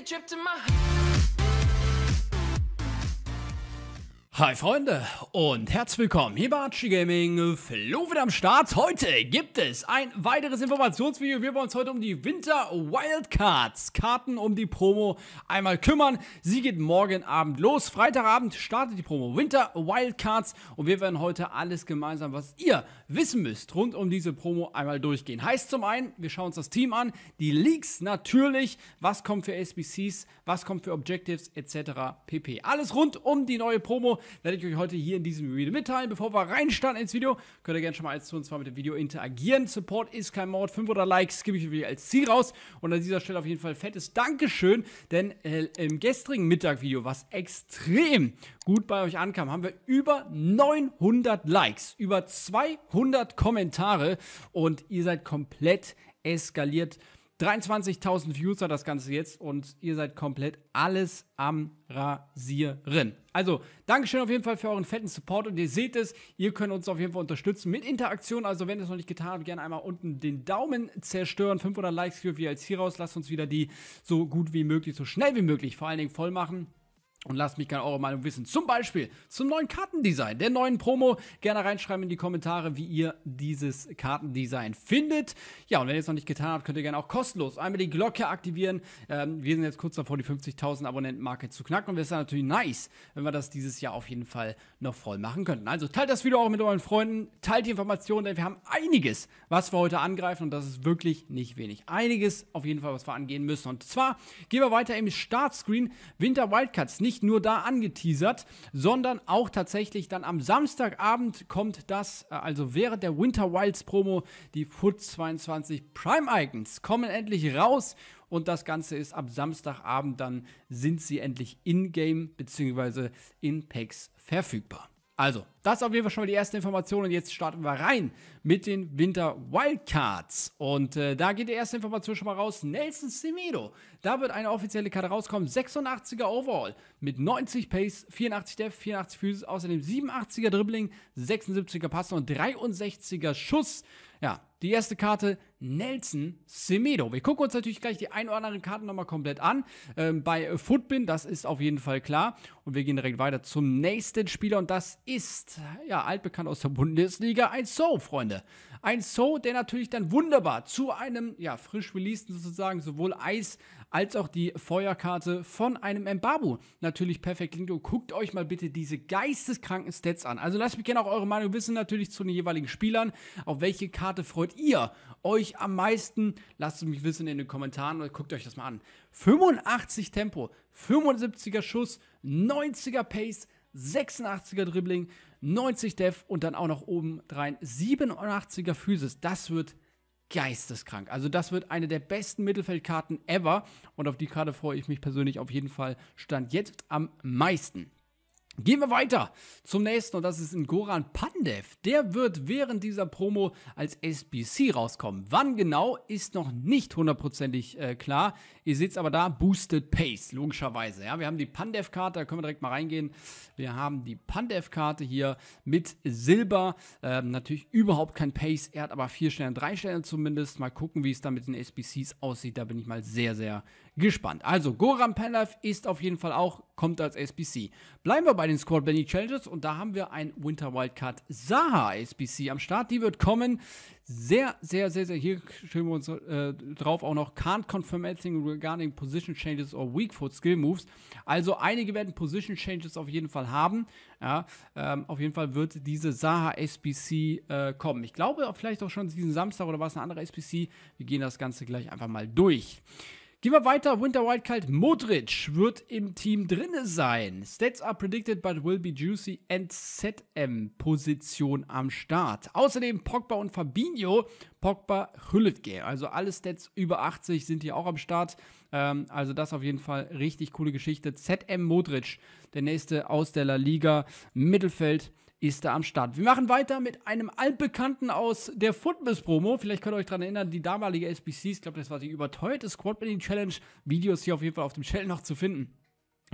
a trip to my Hi Freunde und herzlich willkommen hier bei Archie Gaming. Flo wieder am Start. Heute gibt es ein weiteres Informationsvideo. Wir wollen uns heute um die Winter Wildcards, Karten um die Promo einmal kümmern. Sie geht morgen Abend los. Freitagabend startet die Promo Winter Wildcards und wir werden heute alles gemeinsam, was ihr wissen müsst, rund um diese Promo einmal durchgehen. Heißt zum einen, wir schauen uns das Team an, die Leaks natürlich, was kommt für SBCs, was kommt für Objectives etc. pp. Alles rund um die neue Promo werde ich euch heute hier in diesem Video mitteilen. Bevor wir reinstarten ins Video, könnt ihr gerne schon mal als zu uns zwar mit dem Video interagieren. Support ist kein Mord. 500 Likes gebe ich euch als Ziel raus. Und an dieser Stelle auf jeden Fall fettes Dankeschön, denn äh, im gestrigen Mittagvideo, was extrem gut bei euch ankam, haben wir über 900 Likes, über 200 Kommentare und ihr seid komplett eskaliert 23.000 Views hat das Ganze jetzt und ihr seid komplett alles am Rasieren. Also, Dankeschön auf jeden Fall für euren fetten Support und ihr seht es, ihr könnt uns auf jeden Fall unterstützen mit Interaktion. Also, wenn ihr es noch nicht getan habt, gerne einmal unten den Daumen zerstören. 500 Likes für wir als hier raus. Lasst uns wieder die so gut wie möglich, so schnell wie möglich vor allen Dingen voll machen. Und lasst mich gerne eure Meinung wissen. Zum Beispiel zum neuen Kartendesign, der neuen Promo. Gerne reinschreiben in die Kommentare, wie ihr dieses Kartendesign findet. Ja, und wenn ihr es noch nicht getan habt, könnt ihr gerne auch kostenlos einmal die Glocke aktivieren. Ähm, wir sind jetzt kurz davor, die 50.000 Abonnenten-Marke zu knacken. Und es wäre natürlich nice, wenn wir das dieses Jahr auf jeden Fall noch voll machen könnten. Also teilt das Video auch mit euren Freunden. Teilt die Informationen, denn wir haben einiges, was wir heute angreifen. Und das ist wirklich nicht wenig. Einiges auf jeden Fall, was wir angehen müssen. Und zwar gehen wir weiter im Startscreen. Winter Wildcats. Nicht nicht nur da angeteasert, sondern auch tatsächlich dann am Samstagabend kommt das, äh, also während der Winter Wilds Promo, die Foot 22 Prime Icons kommen endlich raus und das Ganze ist ab Samstagabend dann sind sie endlich in-game bzw. in Packs verfügbar. Also, das ist auf jeden Fall schon mal die erste Information und jetzt starten wir rein mit den Winter Wildcards. Und äh, da geht die erste Information schon mal raus. Nelson Semedo, da wird eine offizielle Karte rauskommen. 86er Overall mit 90 Pace, 84 Def, 84 Füße, außerdem 87er Dribbling, 76er Pass und 63er Schuss. Ja, die erste Karte Nelson Semedo. Wir gucken uns natürlich gleich die ein oder anderen Karten nochmal komplett an. Ähm, bei Footbin, das ist auf jeden Fall klar. Und wir gehen direkt weiter zum nächsten Spieler und das ist, ja, altbekannt aus der Bundesliga, ein So, Freunde. Ein So, der natürlich dann wunderbar zu einem, ja, frisch releaseden sozusagen, sowohl Eis als auch die Feuerkarte von einem Mbabu. Natürlich perfekt Lindo. Guckt euch mal bitte diese geisteskranken Stats an. Also lasst mich gerne auch eure Meinung wissen, natürlich zu den jeweiligen Spielern. Auf welche Karte freut ihr euch am meisten? Lasst es mich wissen in den Kommentaren oder guckt euch das mal an. 85 Tempo, 75er Schuss, 90er Pace, 86er Dribbling, 90 Def und dann auch noch obendrein 87er Physis. Das wird geisteskrank. Also das wird eine der besten Mittelfeldkarten ever und auf die Karte freue ich mich persönlich auf jeden Fall stand jetzt am meisten. Gehen wir weiter zum nächsten und das ist in Goran Pandev. Der wird während dieser Promo als SBC rauskommen. Wann genau ist noch nicht hundertprozentig äh, klar. Ihr seht es aber da, Boosted Pace, logischerweise. Ja, wir haben die Pandev-Karte, da können wir direkt mal reingehen. Wir haben die Pandev-Karte hier mit Silber. Ähm, natürlich überhaupt kein Pace, er hat aber vier Sterne, drei Sterne zumindest. Mal gucken, wie es da mit den SBCs aussieht. Da bin ich mal sehr, sehr gespannt. Also, Goran Pandev ist auf jeden Fall auch, kommt als SBC. Bleiben wir bei den Squad Benny Challenges und da haben wir ein Winter Wildcard Saha SBC am Start. Die wird kommen. Sehr, sehr, sehr, sehr. Hier stellen wir uns äh, drauf auch noch. Can't confirm anything regarding position changes or weak foot skill moves. Also einige werden Position Changes auf jeden Fall haben. Ja, ähm, auf jeden Fall wird diese Saha SBC äh, kommen. Ich glaube vielleicht auch schon diesen Samstag oder was, es eine andere SBC. Wir gehen das Ganze gleich einfach mal durch. Gehen wir weiter. Winter Wildcard Modric wird im Team drin sein. Stats are predicted but will be juicy. And ZM Position am Start. Außerdem Pogba und Fabinho. Pogba Hülletge. Also alle Stats über 80 sind hier auch am Start. Ähm, also das auf jeden Fall richtig coole Geschichte. ZM Modric, der nächste aus der La Liga. Mittelfeld ist da am Start. Wir machen weiter mit einem altbekannten aus der Footbiz-Promo. Vielleicht könnt ihr euch daran erinnern, die damalige SBC, ich glaube, das war die überteuerte squad Building challenge Videos hier auf jeden Fall auf dem Channel noch zu finden.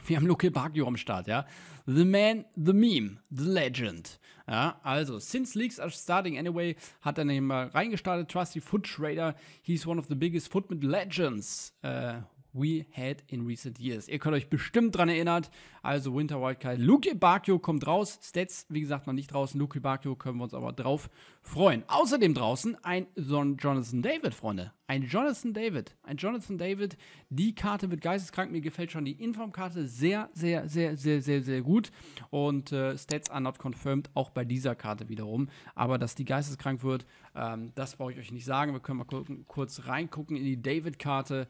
Wir haben Luke Bagio am Start, ja. The Man, The Meme, The Legend. Ja, also, since leaks are starting anyway, hat er nämlich mal reingestartet. Trusty Foot Trader, he's one of the biggest Footman Legends. Äh, we had in recent years. Ihr könnt euch bestimmt daran erinnern. Also Winter Wildcard. Luke Bakio kommt raus. Stats, wie gesagt, noch nicht draußen. Luke Bakio können wir uns aber drauf freuen. Außerdem draußen ein Jonathan David, Freunde. Ein Jonathan David. Ein Jonathan David. Die Karte wird geisteskrank. Mir gefällt schon die Informkarte karte sehr, sehr, sehr, sehr, sehr, sehr gut. Und äh, Stats are not confirmed, auch bei dieser Karte wiederum. Aber dass die geisteskrank wird, ähm, das brauche ich euch nicht sagen. Wir können mal gucken, kurz reingucken in die David-Karte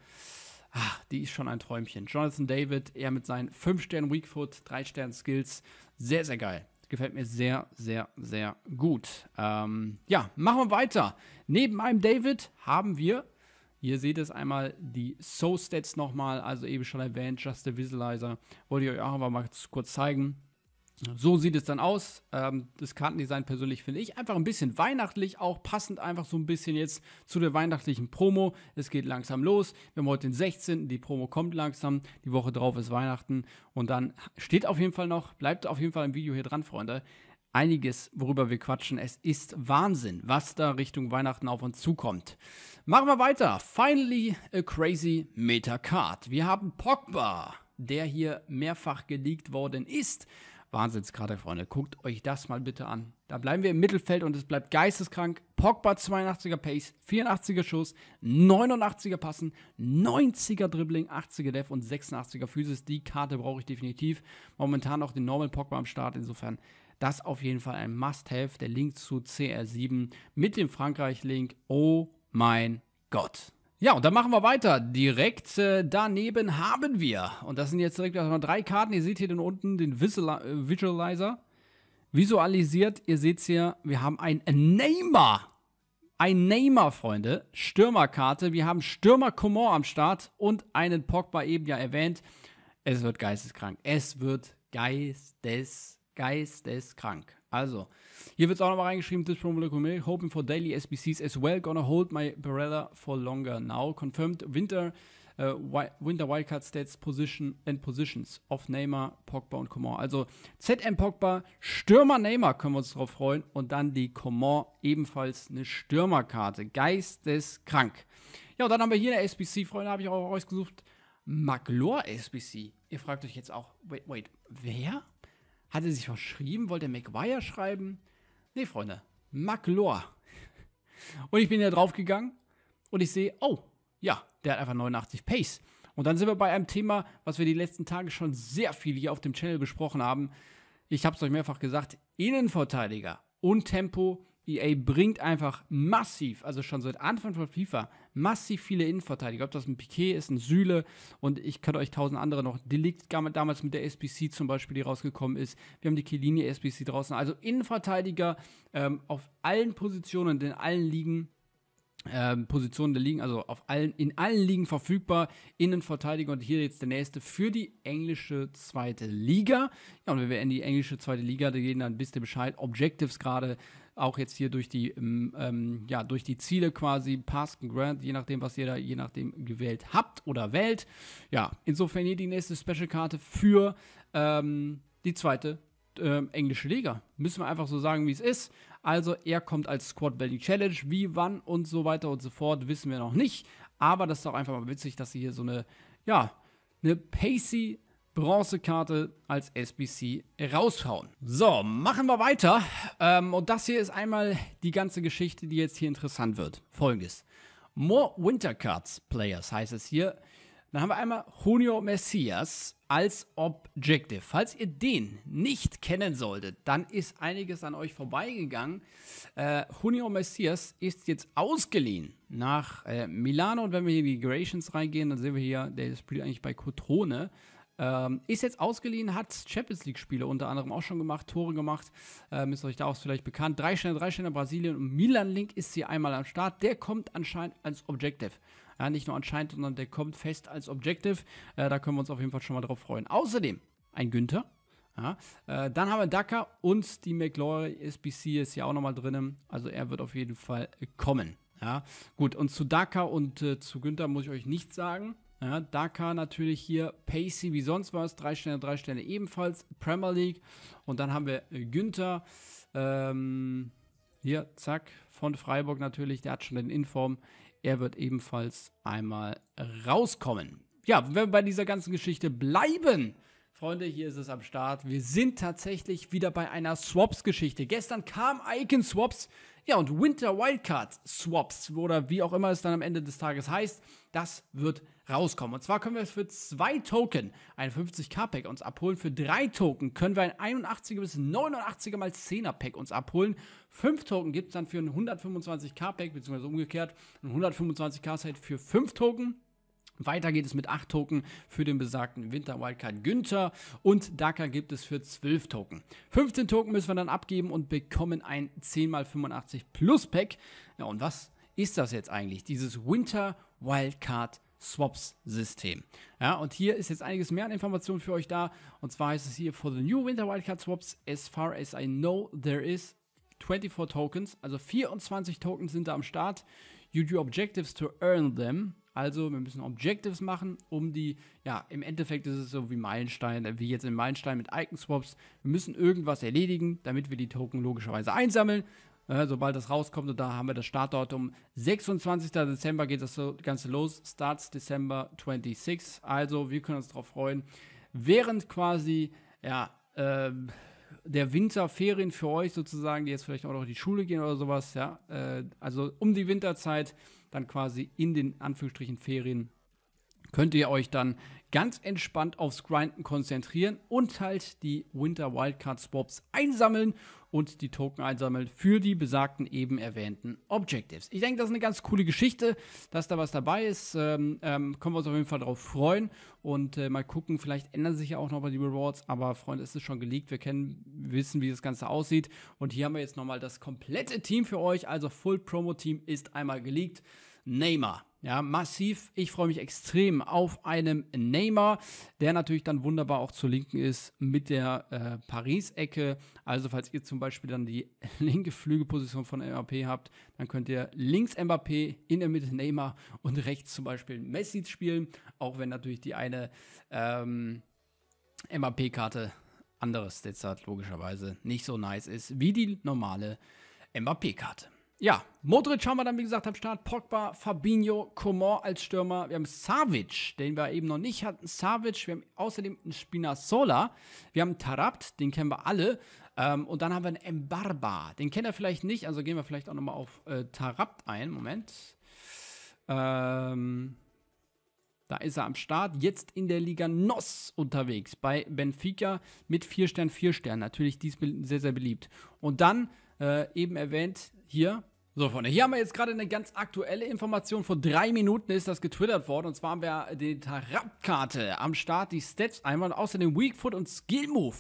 ach, die ist schon ein Träumchen. Jonathan David, er mit seinen 5 Sternen Weakfoot, 3 Sternen Skills, sehr, sehr geil. Gefällt mir sehr, sehr, sehr gut. Ähm, ja, machen wir weiter. Neben einem David haben wir, ihr seht es einmal, die Soul Stats nochmal, also eben schon erwähnt, Just a Visualizer. Wollte ich euch auch mal kurz zeigen. So sieht es dann aus. Ähm, das Kartendesign persönlich finde ich einfach ein bisschen weihnachtlich, auch passend einfach so ein bisschen jetzt zu der weihnachtlichen Promo. Es geht langsam los. Wir haben heute den 16. Die Promo kommt langsam. Die Woche drauf ist Weihnachten. Und dann steht auf jeden Fall noch, bleibt auf jeden Fall im Video hier dran, Freunde. Einiges, worüber wir quatschen. Es ist Wahnsinn, was da Richtung Weihnachten auf uns zukommt. Machen wir weiter. Finally a crazy Meta Card. Wir haben Pogba, der hier mehrfach geleakt worden ist Wahnsinnskarte, Freunde. Guckt euch das mal bitte an. Da bleiben wir im Mittelfeld und es bleibt geisteskrank. Pogba 82er Pace, 84er Schuss, 89er Passen, 90er Dribbling, 80er Def und 86er Physis. Die Karte brauche ich definitiv. Momentan auch den normalen Pogba am Start. Insofern das auf jeden Fall ein Must-Have. Der Link zu CR7 mit dem Frankreich-Link. Oh mein Gott. Ja, und dann machen wir weiter. Direkt äh, daneben haben wir, und das sind jetzt direkt erstmal drei Karten. Ihr seht hier den unten den Visual äh, Visualizer visualisiert. Ihr seht hier, wir haben ein Neymar. Ein Neymar, Freunde. Stürmerkarte. Wir haben Stürmer Komor am Start und einen Pogba eben ja erwähnt. Es wird geisteskrank. Es wird geistes, geisteskrank. Also, hier wird es auch nochmal reingeschrieben, this from hoping for daily SBCs as well, gonna hold my Barella for longer now. Confirmed winter, uh, winter wildcard stats position and positions of Neymar, Pogba und Coman. Also ZM Pogba, Stürmer Neymar können wir uns drauf freuen und dann die Coman, ebenfalls eine Stürmerkarte, geisteskrank. Ja, und dann haben wir hier eine SBC, Freunde, habe ich auch ausgesucht, Maglor SBC. Ihr fragt euch jetzt auch, wait, wait, wer? Hat er sich verschrieben? Wollte er McGuire schreiben? Nee, Freunde, McLore. Und ich bin da drauf gegangen und ich sehe, oh, ja, der hat einfach 89 Pace. Und dann sind wir bei einem Thema, was wir die letzten Tage schon sehr viel hier auf dem Channel besprochen haben. Ich habe es euch mehrfach gesagt, Innenverteidiger und Tempo EA bringt einfach massiv, also schon seit Anfang von FIFA, massiv viele Innenverteidiger. Ob das ein Piquet ist, ein Süle und ich könnte euch tausend andere noch. Delikt damals mit der SBC zum Beispiel, die rausgekommen ist. Wir haben die Kelini SBC draußen. Also Innenverteidiger ähm, auf allen Positionen, in allen Ligen. Ähm, Positionen der Ligen, also auf allen, in allen Ligen verfügbar, Innenverteidiger und hier jetzt der nächste für die englische zweite Liga. Ja, und wenn wir in die englische zweite Liga gehen, dann wisst ihr Bescheid. Objectives gerade auch jetzt hier durch die, ähm, ähm ja, durch die Ziele quasi, Pasken Grant, je nachdem, was ihr da, je nachdem gewählt habt oder wählt. Ja, insofern hier die nächste Special-Karte für ähm, die zweite ähm, englische Liga. Müssen wir einfach so sagen, wie es ist. Also er kommt als Squad Building Challenge. Wie, wann und so weiter und so fort wissen wir noch nicht. Aber das ist doch einfach mal witzig, dass sie hier so eine, ja, eine Pacey Bronzekarte als SBC raushauen. So, machen wir weiter. Ähm, und das hier ist einmal die ganze Geschichte, die jetzt hier interessant wird. Folgendes. More Winter Cards Players heißt es hier. Dann haben wir einmal Junio Messias als Objective. Falls ihr den nicht kennen solltet, dann ist einiges an euch vorbeigegangen. Äh, Junio Messias ist jetzt ausgeliehen nach äh, Milano. Und wenn wir hier in die Migrations reingehen, dann sehen wir hier, der spielt eigentlich bei Cotone. Ähm, ist jetzt ausgeliehen, hat Champions League-Spiele unter anderem auch schon gemacht, Tore gemacht. Ähm, ist euch da auch vielleicht bekannt. Drei Sterne, drei Sterne Brasilien und Milan Link ist hier einmal am Start. Der kommt anscheinend als Objective. Ja, nicht nur anscheinend, sondern der kommt fest als Objective. Äh, da können wir uns auf jeden Fall schon mal drauf freuen. Außerdem ein Günther. Ja, äh, dann haben wir Dakar und die McLaurin SBC ist hier auch nochmal drinnen. Also er wird auf jeden Fall kommen. Ja, gut, und zu Dakar und äh, zu Günther muss ich euch nichts sagen. Ja, Dakar natürlich hier, Pacey wie sonst was, drei Sterne, drei Sterne ebenfalls, Premier League. Und dann haben wir äh, Günther, ähm, hier, zack, von Freiburg natürlich, der hat schon den Inform. Er wird ebenfalls einmal rauskommen. Ja, wenn wir bei dieser ganzen Geschichte bleiben, Freunde, hier ist es am Start. Wir sind tatsächlich wieder bei einer Swaps-Geschichte. Gestern kam Icon Swaps, ja, und Winter Wildcard Swaps oder wie auch immer es dann am Ende des Tages heißt, das wird rauskommen. Und zwar können wir für zwei Token ein 50k Pack uns abholen. Für drei Token können wir ein 81er bis 89er mal 10er Pack uns abholen. Fünf Token gibt es dann für ein 125k Pack, beziehungsweise umgekehrt ein 125k Set für fünf Token. Weiter geht es mit 8 Token für den besagten Winter Wildcard Günther und Daka gibt es für 12 Token. 15 Token müssen wir dann abgeben und bekommen ein 10x85 Plus Pack. Ja, und was ist das jetzt eigentlich? Dieses Winter Wildcard Swaps-System. Ja, und hier ist jetzt einiges mehr an Informationen für euch da. Und zwar heißt es hier, for the new Winter Wildcard Swaps, as far as I know, there is 24 Tokens, also 24 Tokens sind da am Start. You do objectives to earn them. Also wir müssen Objectives machen, um die, ja, im Endeffekt ist es so wie Meilenstein, äh, wie jetzt in Meilenstein mit Icon Swaps. Wir müssen irgendwas erledigen, damit wir die Token logischerweise einsammeln. Äh, sobald das rauskommt, und da haben wir das Startdatum. 26. Dezember geht das Ganze los. Starts December 26. Also wir können uns darauf freuen. Während quasi, ja, äh, der Winterferien für euch sozusagen, die jetzt vielleicht auch noch in die Schule gehen oder sowas, ja. Äh, also um die Winterzeit dann quasi in den Anführungsstrichen Ferien könnt ihr euch dann ganz entspannt aufs Grinden konzentrieren und halt die Winter Wildcard Swaps einsammeln und die Token einsammeln für die besagten eben erwähnten Objectives. Ich denke, das ist eine ganz coole Geschichte, dass da was dabei ist. Ähm, ähm, können wir uns auf jeden Fall darauf freuen und äh, mal gucken, vielleicht ändern sich ja auch nochmal die Rewards, aber Freunde, es ist schon geleakt, wir kennen, wissen, wie das Ganze aussieht und hier haben wir jetzt nochmal das komplette Team für euch, also Full Promo Team ist einmal geleakt. Neymar. Ja, massiv. Ich freue mich extrem auf einen Neymar, der natürlich dann wunderbar auch zur Linken ist mit der äh, Paris-Ecke. Also, falls ihr zum Beispiel dann die linke Flügelposition von Mbappé habt, dann könnt ihr links Mbappé, in der Mitte Neymar und rechts zum Beispiel Messi spielen. Auch wenn natürlich die eine ähm, Mbappé-Karte anderes jetzt hat, logischerweise nicht so nice ist wie die normale Mbappé-Karte ja, Modric haben wir dann, wie gesagt, am Start. Pogba, Fabinho, Coman als Stürmer. Wir haben Savic, den wir eben noch nicht hatten. Savic, wir haben außerdem einen Spinazzola. Wir haben Tarabt, den kennen wir alle. Ähm, und dann haben wir einen Embarba. Den kennt er vielleicht nicht, also gehen wir vielleicht auch nochmal auf äh, Tarabt ein. Moment. Ähm, da ist er am Start. Jetzt in der Liga Nos unterwegs bei Benfica mit 4 Stern, 4 Stern. Natürlich dies sehr, sehr beliebt. Und dann äh, eben erwähnt hier. So, Freunde, hier haben wir jetzt gerade eine ganz aktuelle Information. Vor drei Minuten ist das getwittert worden. Und zwar haben wir die Tarab-Karte am Start, die Stats einmal, außerdem Weakfoot und Skill Move.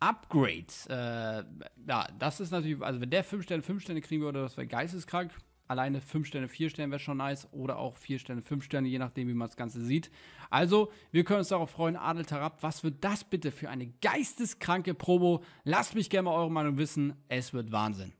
Upgrade. Äh, ja, das ist natürlich, also wenn der 5 Sterne, 5 Sterne kriegen würde, das wäre geisteskrank alleine 5 Sterne, 4 Sterne wäre schon nice oder auch 4 Sterne, 5 Sterne, je nachdem, wie man das Ganze sieht. Also, wir können uns darauf freuen, Adel Tarab, was wird das bitte für eine geisteskranke Probo? Lasst mich gerne mal eure Meinung wissen, es wird Wahnsinn.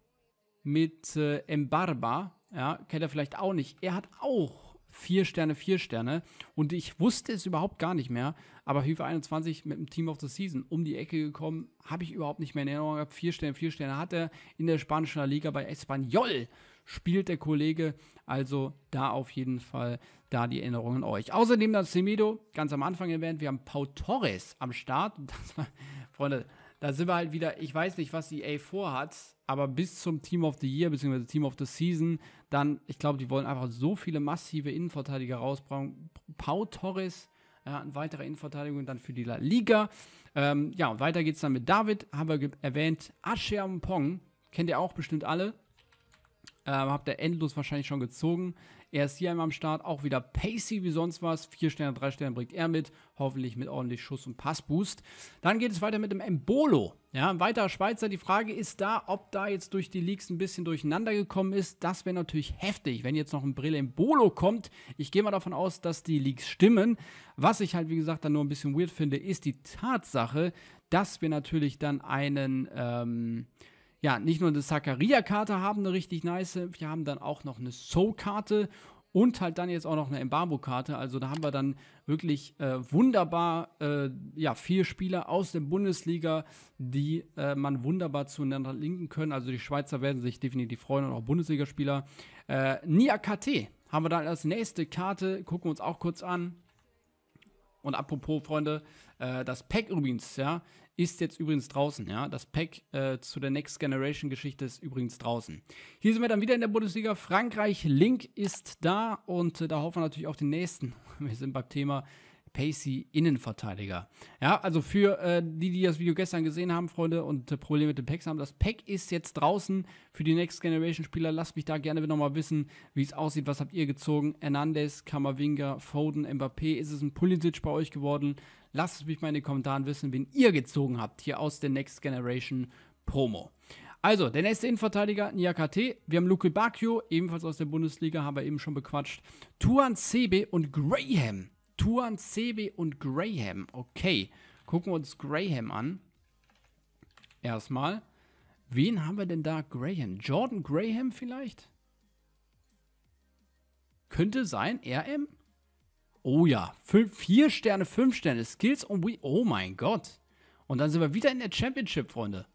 Mit äh, Mbarba, ja, kennt er vielleicht auch nicht, er hat auch 4 Sterne, 4 Sterne und ich wusste es überhaupt gar nicht mehr, aber FIFA 21 mit dem Team of the Season um die Ecke gekommen, habe ich überhaupt nicht mehr in Erinnerung gehabt, 4 Sterne, 4 Sterne hat er in der spanischen Liga bei Espanyol spielt der Kollege. Also da auf jeden Fall da die Erinnerung an euch. Außerdem das Semedo, ganz am Anfang erwähnt, wir haben Pau Torres am Start. War, Freunde, da sind wir halt wieder, ich weiß nicht, was die EA vorhat, aber bis zum Team of the Year, beziehungsweise Team of the Season, dann, ich glaube, die wollen einfach so viele massive Innenverteidiger rausbringen. Pau Torres, ja, äh, ein weiterer Innenverteidiger dann für die La Liga. Ähm, ja, und weiter geht's dann mit David, haben wir erwähnt. Asher Pong, kennt ihr auch bestimmt alle. Ähm, habt ihr endlos wahrscheinlich schon gezogen. Er ist hier einmal am Start, auch wieder pacey wie sonst was. Vier Sterne, drei Sterne bringt er mit. Hoffentlich mit ordentlich Schuss und Passboost. Dann geht es weiter mit dem Embolo. Ja, ein weiterer Schweizer. Die Frage ist da, ob da jetzt durch die Leaks ein bisschen durcheinander gekommen ist. Das wäre natürlich heftig, wenn jetzt noch ein Brille Embolo kommt. Ich gehe mal davon aus, dass die Leaks stimmen. Was ich halt, wie gesagt, dann nur ein bisschen weird finde, ist die Tatsache, dass wir natürlich dann einen. Ähm, ja, nicht nur eine Zakaria-Karte haben, eine richtig nice. Wir haben dann auch noch eine so karte und halt dann jetzt auch noch eine Embargo-Karte. Also da haben wir dann wirklich äh, wunderbar äh, ja, vier Spieler aus der Bundesliga, die äh, man wunderbar zueinander linken können. Also die Schweizer werden sich definitiv freuen und auch Bundesligaspieler. Äh, Nia KT haben wir dann als nächste Karte, gucken wir uns auch kurz an. Und apropos, Freunde, äh, das Pack übrigens, ja, ist jetzt übrigens draußen, ja. Das Pack äh, zu der Next Generation Geschichte ist übrigens draußen. Hier sind wir dann wieder in der Bundesliga. Frankreich, Link ist da und äh, da hoffen wir natürlich auf den nächsten. Wir sind beim Thema Pacey Innenverteidiger. Ja, also für äh, die, die das Video gestern gesehen haben, Freunde, und äh, Probleme mit den Packs haben, das Pack ist jetzt draußen für die Next Generation Spieler. Lasst mich da gerne nochmal wissen, wie es aussieht. Was habt ihr gezogen? Hernandez, Kamavinga, Foden, Mbappé. Ist es ein Pulisic bei euch geworden? Lasst es mich mal in den Kommentaren wissen, wen ihr gezogen habt hier aus der Next Generation Promo. Also, der nächste Innenverteidiger, Niakate. Wir haben Luke Bacchio, ebenfalls aus der Bundesliga, haben wir eben schon bequatscht. Tuan Sebe und Graham Tuan, Sebe und Graham. Okay, gucken wir uns Graham an. Erstmal. Wen haben wir denn da? Graham. Jordan Graham vielleicht? Könnte sein. RM? Oh ja. Fünf, vier Sterne, fünf Sterne. Skills und We. Oh mein Gott. Und dann sind wir wieder in der Championship, Freunde.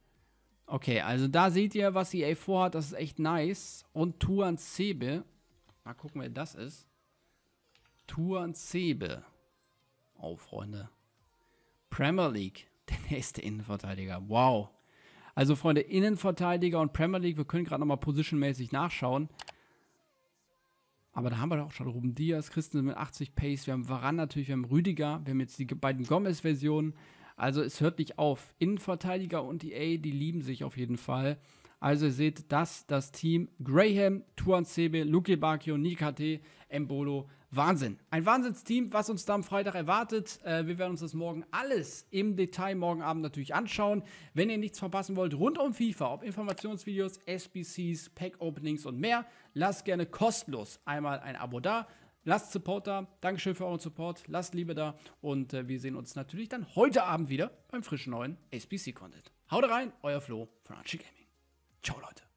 Okay, also da seht ihr, was EA vorhat. Das ist echt nice. Und Tuan Sebe. Mal gucken, wer das ist. Tuan Sebe. Oh, Freunde. Premier League, der nächste Innenverteidiger. Wow. Also, Freunde, Innenverteidiger und Premier League, wir können gerade nochmal positionmäßig nachschauen. Aber da haben wir doch schon Ruben Diaz, Christensen mit 80 Pace, wir haben Varan natürlich, wir haben Rüdiger, wir haben jetzt die beiden Gomez-Versionen. Also es hört nicht auf. Innenverteidiger und EA, die lieben sich auf jeden Fall. Also ihr seht, dass das Team Graham, Tuan Tuansebe, Luke Bakio, Nikate, Embolo, Wahnsinn. Ein Wahnsinnsteam, was uns da am Freitag erwartet. Äh, wir werden uns das morgen alles im Detail morgen Abend natürlich anschauen. Wenn ihr nichts verpassen wollt rund um FIFA, ob Informationsvideos, SBCs, Pack-Openings und mehr, lasst gerne kostenlos einmal ein Abo da. Lasst Support da. Dankeschön für euren Support. Lasst Liebe da. Und äh, wir sehen uns natürlich dann heute Abend wieder beim frischen neuen SBC-Content. Haut rein, euer Flo von Archie Gaming. Ciao, Leute.